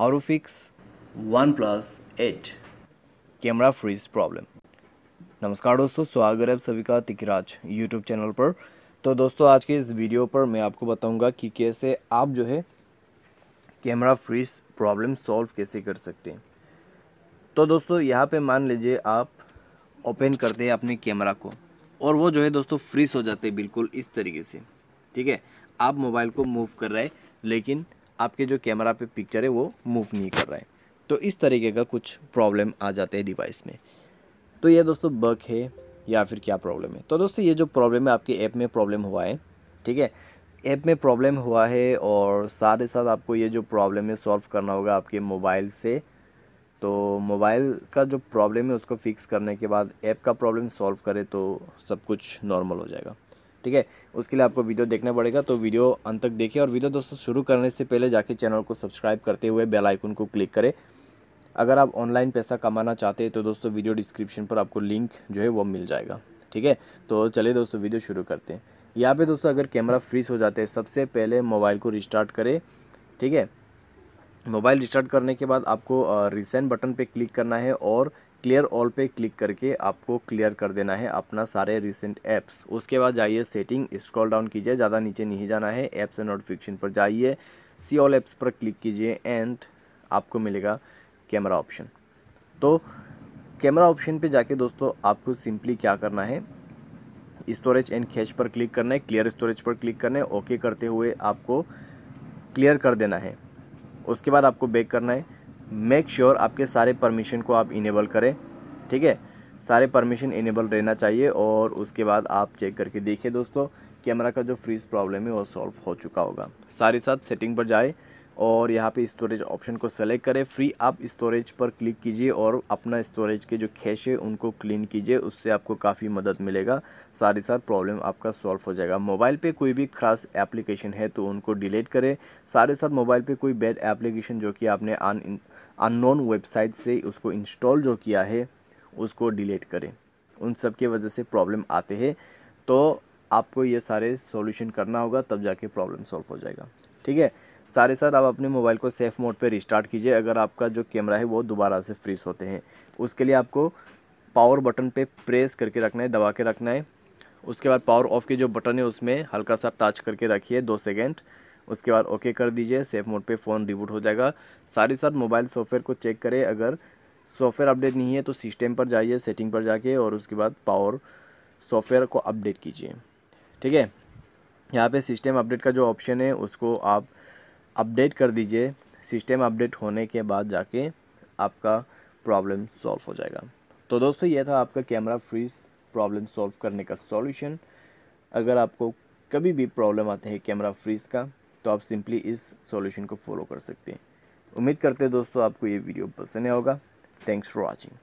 how to fix OnePlus 8 camera freeze problem नमस्कार दोस्तों स्वागत है आप सभी का तिकराज यूट्यूब चैनल पर तो दोस्तों आज के इस वीडियो पर मैं आपको बताऊंगा कि कैसे आप जो है कैमरा फ्रीज प्रॉब्लम सॉल्व कैसे कर सकते हैं तो दोस्तों यहाँ पे मान लीजिए आप ओपन करते हैं अपने कैमरा को और वो जो है दोस्तों फ्रीज हो जाते हैं बिल्कुल इस तरीके से ठीक है आप मोबाइल को मूव कर रहे हैं लेकिन आपके जो कैमरा पे पिक्चर है वो मूव नहीं कर रहा है तो इस तरीके का कुछ प्रॉब्लम आ जाते हैं डिवाइस में तो ये दोस्तों बग है या फिर क्या प्रॉब्लम है तो दोस्तों ये जो प्रॉब्लम है आपके ऐप में प्रॉब्लम हुआ है ठीक है ऐप में प्रॉब्लम हुआ है और साथ ही साथ आपको ये जो प्रॉब्लम है सॉल्व करना होगा आपके मोबाइल से तो मोबाइल का जो प्रॉब्लम है उसको फिक्स करने के बाद ऐप का प्रॉब्लम सॉल्व करें तो सब कुछ नॉर्मल हो जाएगा ठीक है उसके लिए आपको वीडियो देखना पड़ेगा तो वीडियो अंत तक देखिए और वीडियो दोस्तों शुरू करने से पहले जाके चैनल को सब्सक्राइब करते हुए बेल आइकन को क्लिक करें अगर आप ऑनलाइन पैसा कमाना चाहते हैं तो दोस्तों वीडियो डिस्क्रिप्शन पर आपको लिंक जो है वो मिल जाएगा ठीक है तो चलिए दोस्तों वीडियो शुरू करते हैं यहाँ पे दोस्तों अगर कैमरा फ्रीज हो जाता है सबसे पहले मोबाइल को रिस्टार्ट करें ठीक है मोबाइल रिस्टार्ट करने के बाद आपको रिसेंट बटन पे क्लिक करना है और क्लियर ऑल पे क्लिक करके आपको क्लियर कर देना है अपना सारे रिसेंट ऐप्स उसके बाद जाइए सेटिंग स्क्रॉल डाउन कीजिए ज़्यादा नीचे नहीं जाना है ऐप्स एंड नोटिफिकेशन पर जाइए सी ऑल ऐप्स पर क्लिक कीजिए एंड आपको मिलेगा कैमरा ऑप्शन तो कैमरा ऑप्शन पे जाके दोस्तों आपको सिंपली क्या करना है स्टोरेज एंड कैश पर क्लिक करना है क्लियर स्टोरेज पर क्लिक करना है ओके करते हुए आपको क्लियर कर देना है उसके बाद आपको बैक करना है मेक श्योर sure आपके सारे परमिशन को आप इनेबल करें ठीक है सारे परमिशन इनेबल रहना चाहिए और उसके बाद आप चेक करके देखिए दोस्तों कैमरा का जो फ्रीज प्रॉब्लम है वो सॉल्व हो चुका होगा सारे साथ सेटिंग पर जाए और यहाँ पे स्टोरेज ऑप्शन को सेलेक्ट करें फ्री आप स्टोरेज पर क्लिक कीजिए और अपना स्टोरेज के जो खेश है उनको क्लीन कीजिए उससे आपको काफ़ी मदद मिलेगा सारे साथ प्रॉब्लम आपका सॉल्व हो जाएगा मोबाइल पे कोई भी खास एप्लीकेशन है तो उनको डिलीट करें सारे साथ मोबाइल पे कोई बैड एप्लीकेशन जो कि आपने अन अन वेबसाइट से उसको इंस्टॉल जो किया है उसको डिलीट करें उन सब के वजह से प्रॉब्लम आते हैं तो आपको ये सारे सॉल्यूशन करना होगा तब जाके प्रॉब्लम सॉल्व हो जाएगा ठीक है सारे साथ आप अपने मोबाइल को सेफ़ मोड पर रिस्टार्ट कीजिए अगर आपका जो कैमरा है वो दोबारा से फ्रीज होते हैं उसके लिए आपको पावर बटन पे प्रेस करके रखना है दबा के रखना है उसके बाद पावर ऑफ के जो बटन है उसमें हल्का सा टच करके रखिए दो सेकेंड उसके बाद ओके कर दीजिए सेफ मोड पे फ़ोन रिबूट हो जाएगा सारे साथ मोबाइल सॉफ्टवेयर को चेक करें अगर सॉफ्टवेयर अपडेट नहीं है तो सिस्टम पर जाइए सेटिंग पर जाके और उसके बाद पावर सॉफ्टवेयर को अपडेट कीजिए ठीक है यहाँ पे सिस्टम अपडेट का जो ऑप्शन है उसको आप अपडेट कर दीजिए सिस्टम अपडेट होने के बाद जाके आपका प्रॉब्लम सॉल्व हो जाएगा तो दोस्तों यह था आपका कैमरा फ्रीज प्रॉब्लम सॉल्व करने का सॉल्यूशन अगर आपको कभी भी प्रॉब्लम आते हैं कैमरा फ्रीज का तो आप सिंपली इस सॉल्यूशन को फॉलो कर सकते हैं उम्मीद करते हैं दोस्तों आपको ये वीडियो पसंद आया होगा थैंक्स फॉर वॉचिंग